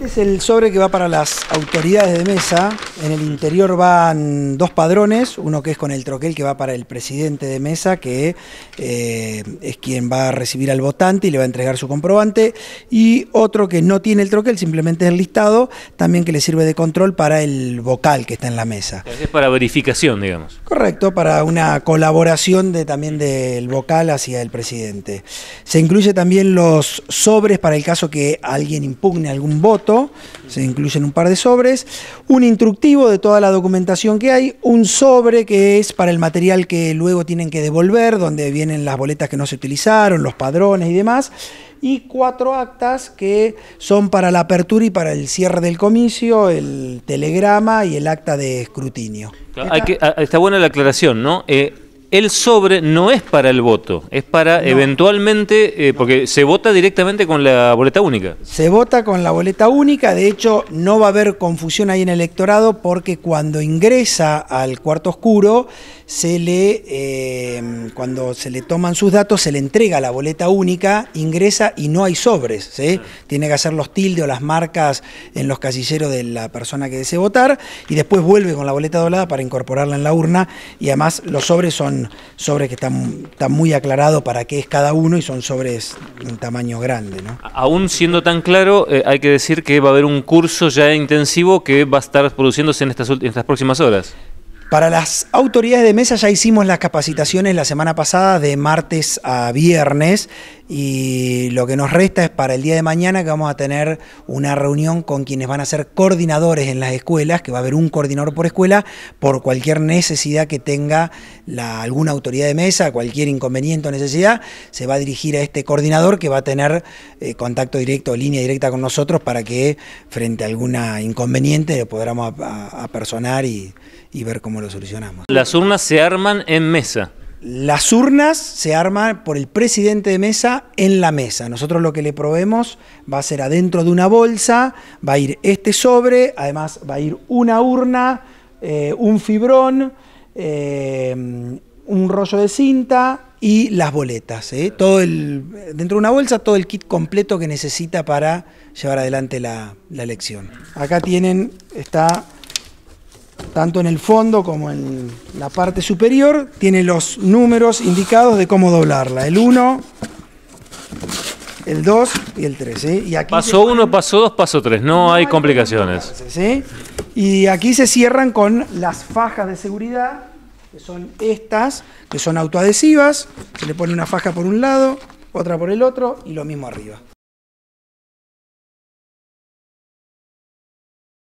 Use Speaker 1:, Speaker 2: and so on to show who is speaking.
Speaker 1: Este es el sobre que va para las autoridades de mesa. En el interior van dos padrones, uno que es con el troquel que va para el presidente de mesa, que eh, es quien va a recibir al votante y le va a entregar su comprobante, y otro que no tiene el troquel, simplemente es el listado, también que le sirve de control para el vocal que está en la mesa.
Speaker 2: Es para verificación, digamos.
Speaker 1: Correcto, para una colaboración de, también del vocal hacia el presidente. Se incluye también los sobres para el caso que alguien impugne algún voto se incluyen un par de sobres, un instructivo de toda la documentación que hay, un sobre que es para el material que luego tienen que devolver, donde vienen las boletas que no se utilizaron, los padrones y demás, y cuatro actas que son para la apertura y para el cierre del comicio, el telegrama y el acta de escrutinio.
Speaker 2: Ah, está buena la aclaración, ¿no? Eh, el sobre no es para el voto, es para eventualmente, eh, porque se vota directamente con la boleta única.
Speaker 1: Se vota con la boleta única, de hecho no va a haber confusión ahí en el electorado porque cuando ingresa al cuarto oscuro, se le, eh, cuando se le toman sus datos, se le entrega la boleta única, ingresa y no hay sobres. Ah. Tiene que hacer los tildes o las marcas en los casilleros de la persona que desee votar y después vuelve con la boleta doblada para incorporarla en la urna y además los sobres son sobres que están, muy aclarados para qué es cada uno y son sobres un tamaño grande.
Speaker 2: Aún siendo tan claro, eh, hay que decir que va a haber un curso ya intensivo que va a estar produciéndose en estas, en estas próximas horas.
Speaker 1: Para las autoridades de mesa ya hicimos las capacitaciones la semana pasada de martes a viernes y lo que nos resta es para el día de mañana que vamos a tener una reunión con quienes van a ser coordinadores en las escuelas, que va a haber un coordinador por escuela por cualquier necesidad que tenga la, alguna autoridad de mesa, cualquier inconveniente o necesidad, se va a dirigir a este coordinador que va a tener eh, contacto directo, línea directa con nosotros para que frente a alguna inconveniente podamos apersonar y, ver cómo lo solucionamos.
Speaker 2: Las urnas se arman en mesa. Las
Speaker 1: urnas se arman por el presidente de mesa en la mesa. Nosotros lo que le probemos va a ser adentro de una bolsa, va a ir este sobre, además va a ir una urna, eh, un fibrón. Eh, un rollo de cinta y las boletas. ¿eh? Todo el, dentro de una bolsa, todo el kit completo que necesita para llevar adelante la, elección lección. Acá tienen, está tanto en el fondo como en la parte superior, tiene los números indicados de cómo doblarla. El 1, el 2 y el 3. ¿eh? paso
Speaker 2: 1, paso 2, paso 3. No hay complicaciones.
Speaker 1: Y aquí se cierran con las fajas de seguridad, que son estas, que son autoadhesivas. Se le pone una faja por un lado, otra por el otro y lo mismo arriba.